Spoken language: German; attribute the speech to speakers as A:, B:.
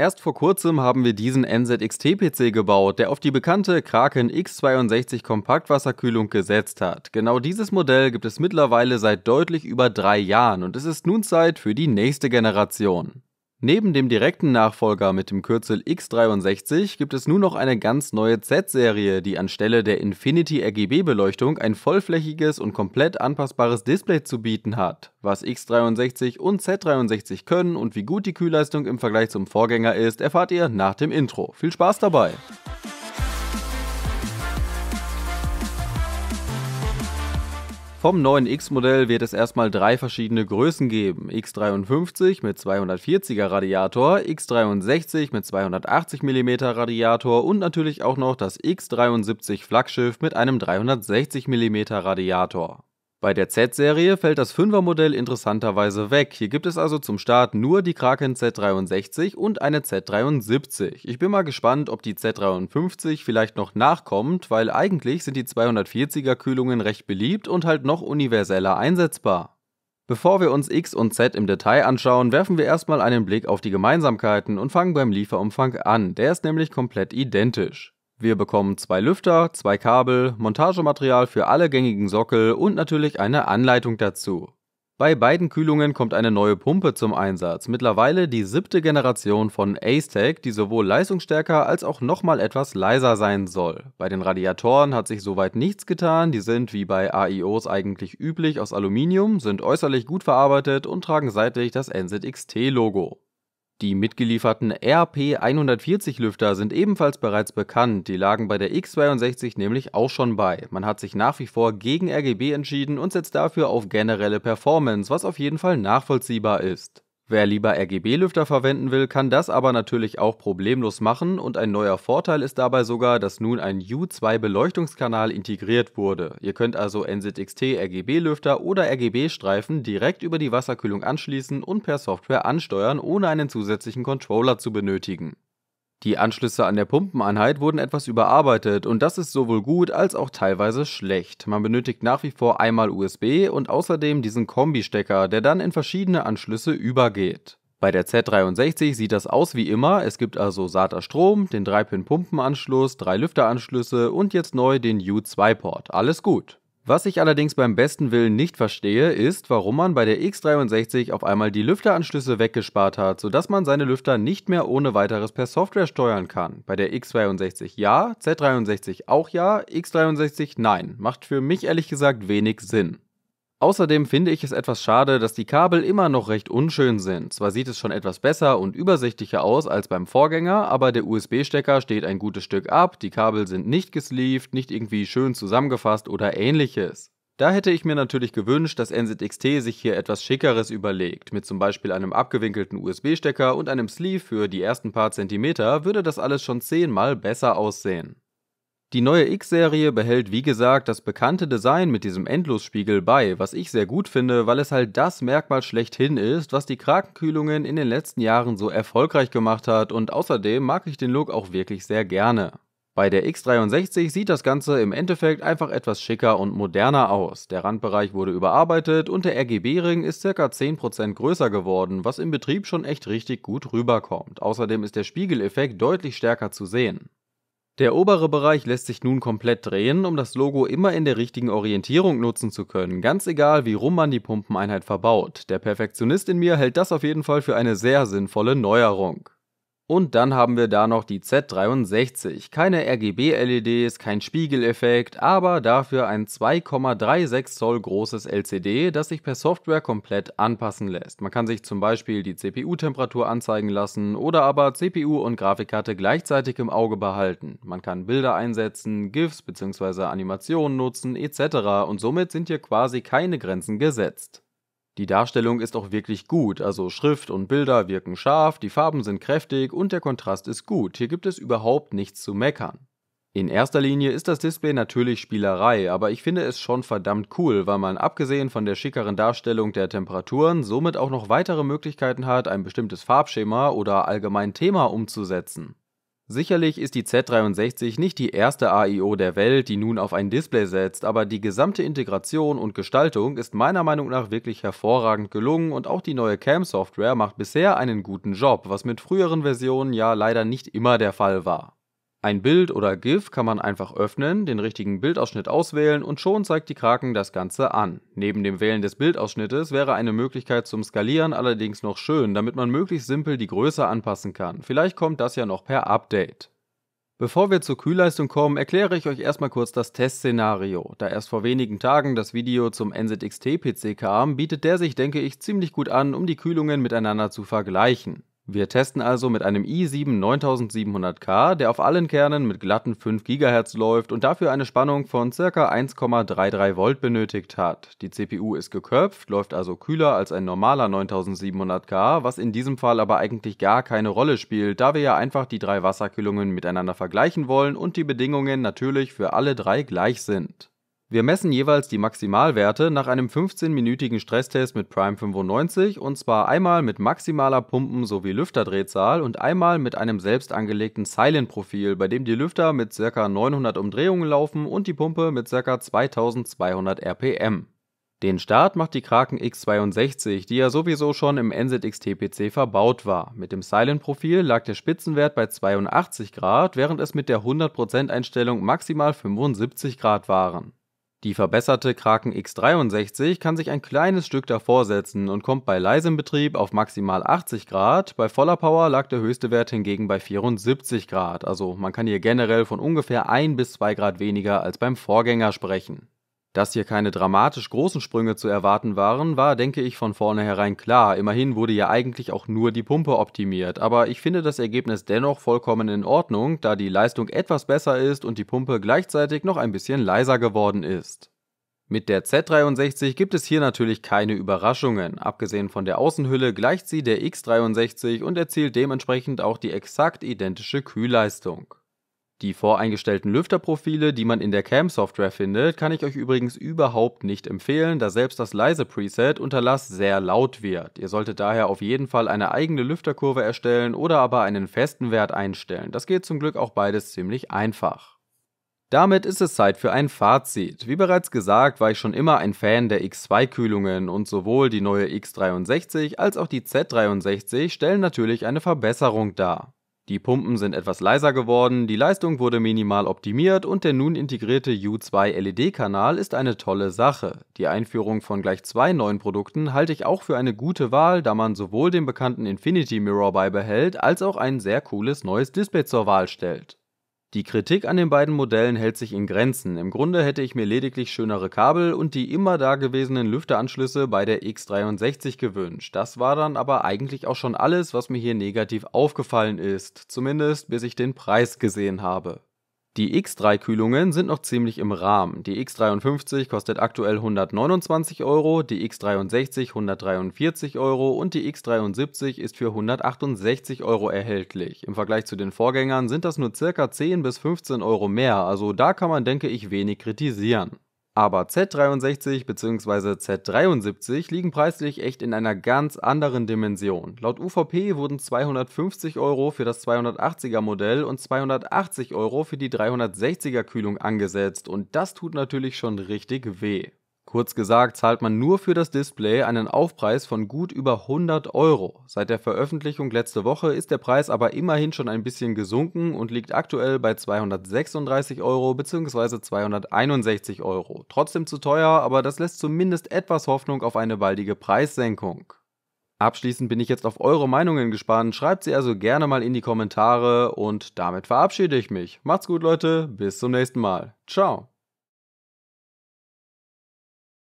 A: Erst vor kurzem haben wir diesen NZXT-PC gebaut, der auf die bekannte Kraken X62 Kompaktwasserkühlung gesetzt hat. Genau dieses Modell gibt es mittlerweile seit deutlich über drei Jahren und es ist nun Zeit für die nächste Generation. Neben dem direkten Nachfolger mit dem Kürzel X63 gibt es nun noch eine ganz neue Z-Serie, die anstelle der Infinity RGB-Beleuchtung ein vollflächiges und komplett anpassbares Display zu bieten hat. Was X63 und Z63 können und wie gut die Kühlleistung im Vergleich zum Vorgänger ist, erfahrt ihr nach dem Intro. Viel Spaß dabei! Vom neuen X-Modell wird es erstmal drei verschiedene Größen geben. X53 mit 240er Radiator, X63 mit 280 mm Radiator und natürlich auch noch das X73 Flaggschiff mit einem 360 mm Radiator. Bei der Z-Serie fällt das 5er-Modell interessanterweise weg. Hier gibt es also zum Start nur die Kraken Z63 und eine Z73. Ich bin mal gespannt, ob die Z53 vielleicht noch nachkommt, weil eigentlich sind die 240er Kühlungen recht beliebt und halt noch universeller einsetzbar. Bevor wir uns X und Z im Detail anschauen, werfen wir erstmal einen Blick auf die Gemeinsamkeiten und fangen beim Lieferumfang an. Der ist nämlich komplett identisch. Wir bekommen zwei Lüfter, zwei Kabel, Montagematerial für alle gängigen Sockel und natürlich eine Anleitung dazu. Bei beiden Kühlungen kommt eine neue Pumpe zum Einsatz, mittlerweile die siebte Generation von Acetec, die sowohl leistungsstärker als auch nochmal etwas leiser sein soll. Bei den Radiatoren hat sich soweit nichts getan, die sind wie bei AIOs eigentlich üblich aus Aluminium, sind äußerlich gut verarbeitet und tragen seitlich das NZXT-Logo. Die mitgelieferten RP 140 Lüfter sind ebenfalls bereits bekannt, die lagen bei der X62 nämlich auch schon bei. Man hat sich nach wie vor gegen RGB entschieden und setzt dafür auf generelle Performance, was auf jeden Fall nachvollziehbar ist. Wer lieber RGB-Lüfter verwenden will, kann das aber natürlich auch problemlos machen und ein neuer Vorteil ist dabei sogar, dass nun ein U2-Beleuchtungskanal integriert wurde. Ihr könnt also NZXT RGB-Lüfter oder RGB-Streifen direkt über die Wasserkühlung anschließen und per Software ansteuern, ohne einen zusätzlichen Controller zu benötigen. Die Anschlüsse an der Pumpeneinheit wurden etwas überarbeitet und das ist sowohl gut als auch teilweise schlecht. Man benötigt nach wie vor einmal USB und außerdem diesen Kombistecker, der dann in verschiedene Anschlüsse übergeht. Bei der Z63 sieht das aus wie immer, es gibt also SATA Strom, den 3-Pin-Pumpenanschluss, drei Lüfteranschlüsse und jetzt neu den U2-Port. Alles gut. Was ich allerdings beim besten Willen nicht verstehe, ist, warum man bei der X63 auf einmal die Lüfteranschlüsse weggespart hat, sodass man seine Lüfter nicht mehr ohne weiteres per Software steuern kann. Bei der X62 ja, Z63 auch ja, X63 nein. Macht für mich ehrlich gesagt wenig Sinn. Außerdem finde ich es etwas schade, dass die Kabel immer noch recht unschön sind. Zwar sieht es schon etwas besser und übersichtlicher aus als beim Vorgänger, aber der USB-Stecker steht ein gutes Stück ab, die Kabel sind nicht gesleeved, nicht irgendwie schön zusammengefasst oder ähnliches. Da hätte ich mir natürlich gewünscht, dass NZXT sich hier etwas Schickeres überlegt. Mit zum Beispiel einem abgewinkelten USB-Stecker und einem Sleeve für die ersten paar Zentimeter würde das alles schon zehnmal besser aussehen. Die neue X-Serie behält wie gesagt das bekannte Design mit diesem Endlosspiegel bei, was ich sehr gut finde, weil es halt das Merkmal schlechthin ist, was die Krakenkühlungen in den letzten Jahren so erfolgreich gemacht hat und außerdem mag ich den Look auch wirklich sehr gerne. Bei der X63 sieht das Ganze im Endeffekt einfach etwas schicker und moderner aus. Der Randbereich wurde überarbeitet und der RGB-Ring ist ca. 10% größer geworden, was im Betrieb schon echt richtig gut rüberkommt. Außerdem ist der Spiegeleffekt deutlich stärker zu sehen. Der obere Bereich lässt sich nun komplett drehen, um das Logo immer in der richtigen Orientierung nutzen zu können, ganz egal wie rum man die Pumpeneinheit verbaut. Der Perfektionist in mir hält das auf jeden Fall für eine sehr sinnvolle Neuerung. Und dann haben wir da noch die Z63. Keine RGB-LEDs, kein Spiegeleffekt, aber dafür ein 2,36 Zoll großes LCD, das sich per Software komplett anpassen lässt. Man kann sich zum Beispiel die CPU-Temperatur anzeigen lassen oder aber CPU und Grafikkarte gleichzeitig im Auge behalten. Man kann Bilder einsetzen, GIFs bzw. Animationen nutzen etc. und somit sind hier quasi keine Grenzen gesetzt. Die Darstellung ist auch wirklich gut, also Schrift und Bilder wirken scharf, die Farben sind kräftig und der Kontrast ist gut. Hier gibt es überhaupt nichts zu meckern. In erster Linie ist das Display natürlich Spielerei, aber ich finde es schon verdammt cool, weil man abgesehen von der schickeren Darstellung der Temperaturen somit auch noch weitere Möglichkeiten hat, ein bestimmtes Farbschema oder allgemein Thema umzusetzen. Sicherlich ist die Z63 nicht die erste AIO der Welt, die nun auf ein Display setzt, aber die gesamte Integration und Gestaltung ist meiner Meinung nach wirklich hervorragend gelungen und auch die neue Cam-Software macht bisher einen guten Job, was mit früheren Versionen ja leider nicht immer der Fall war. Ein Bild oder GIF kann man einfach öffnen, den richtigen Bildausschnitt auswählen und schon zeigt die Kraken das Ganze an. Neben dem Wählen des Bildausschnittes wäre eine Möglichkeit zum Skalieren allerdings noch schön, damit man möglichst simpel die Größe anpassen kann. Vielleicht kommt das ja noch per Update. Bevor wir zur Kühlleistung kommen, erkläre ich euch erstmal kurz das Testszenario. Da erst vor wenigen Tagen das Video zum NZXT-PC kam, bietet der sich, denke ich, ziemlich gut an, um die Kühlungen miteinander zu vergleichen. Wir testen also mit einem i7 9700K, der auf allen Kernen mit glatten 5 GHz läuft und dafür eine Spannung von ca. 1,33 Volt benötigt hat. Die CPU ist geköpft, läuft also kühler als ein normaler 9700K, was in diesem Fall aber eigentlich gar keine Rolle spielt, da wir ja einfach die drei Wasserkühlungen miteinander vergleichen wollen und die Bedingungen natürlich für alle drei gleich sind. Wir messen jeweils die Maximalwerte nach einem 15-minütigen Stresstest mit Prime 95 und zwar einmal mit maximaler Pumpen- sowie Lüfterdrehzahl und einmal mit einem selbst angelegten Silent-Profil, bei dem die Lüfter mit ca. 900 Umdrehungen laufen und die Pumpe mit ca. 2200 RPM. Den Start macht die Kraken X62, die ja sowieso schon im NZXT-PC verbaut war. Mit dem Silent-Profil lag der Spitzenwert bei 82 Grad, während es mit der 100%-Einstellung maximal 75 Grad waren. Die verbesserte Kraken X63 kann sich ein kleines Stück davor setzen und kommt bei leisem Betrieb auf maximal 80 Grad, bei voller Power lag der höchste Wert hingegen bei 74 Grad, also man kann hier generell von ungefähr 1 bis 2 Grad weniger als beim Vorgänger sprechen. Dass hier keine dramatisch großen Sprünge zu erwarten waren, war, denke ich, von vornherein klar. Immerhin wurde ja eigentlich auch nur die Pumpe optimiert, aber ich finde das Ergebnis dennoch vollkommen in Ordnung, da die Leistung etwas besser ist und die Pumpe gleichzeitig noch ein bisschen leiser geworden ist. Mit der Z63 gibt es hier natürlich keine Überraschungen. Abgesehen von der Außenhülle gleicht sie der X63 und erzielt dementsprechend auch die exakt identische Kühlleistung. Die voreingestellten Lüfterprofile, die man in der Cam-Software findet, kann ich euch übrigens überhaupt nicht empfehlen, da selbst das leise Preset unter Last sehr laut wird. Ihr solltet daher auf jeden Fall eine eigene Lüfterkurve erstellen oder aber einen festen Wert einstellen. Das geht zum Glück auch beides ziemlich einfach. Damit ist es Zeit für ein Fazit. Wie bereits gesagt, war ich schon immer ein Fan der X2-Kühlungen und sowohl die neue X63 als auch die Z63 stellen natürlich eine Verbesserung dar. Die Pumpen sind etwas leiser geworden, die Leistung wurde minimal optimiert und der nun integrierte U2-LED-Kanal ist eine tolle Sache. Die Einführung von gleich zwei neuen Produkten halte ich auch für eine gute Wahl, da man sowohl den bekannten Infinity Mirror beibehält, als auch ein sehr cooles neues Display zur Wahl stellt. Die Kritik an den beiden Modellen hält sich in Grenzen. Im Grunde hätte ich mir lediglich schönere Kabel und die immer dagewesenen Lüfteranschlüsse bei der X63 gewünscht. Das war dann aber eigentlich auch schon alles, was mir hier negativ aufgefallen ist, zumindest bis ich den Preis gesehen habe. Die X3-Kühlungen sind noch ziemlich im Rahmen. Die X53 kostet aktuell 129 Euro, die X63 143 Euro und die X73 ist für 168 Euro erhältlich. Im Vergleich zu den Vorgängern sind das nur circa 10 bis 15 Euro mehr, also da kann man denke ich wenig kritisieren. Aber Z63 bzw. Z73 liegen preislich echt in einer ganz anderen Dimension. Laut UVP wurden 250 Euro für das 280er Modell und 280 Euro für die 360er Kühlung angesetzt und das tut natürlich schon richtig weh. Kurz gesagt zahlt man nur für das Display einen Aufpreis von gut über 100 Euro. Seit der Veröffentlichung letzte Woche ist der Preis aber immerhin schon ein bisschen gesunken und liegt aktuell bei 236 Euro bzw. 261 Euro. Trotzdem zu teuer, aber das lässt zumindest etwas Hoffnung auf eine baldige Preissenkung. Abschließend bin ich jetzt auf eure Meinungen gespannt. Schreibt sie also gerne mal in die Kommentare und damit verabschiede ich mich. Macht's gut, Leute. Bis zum nächsten Mal. Ciao.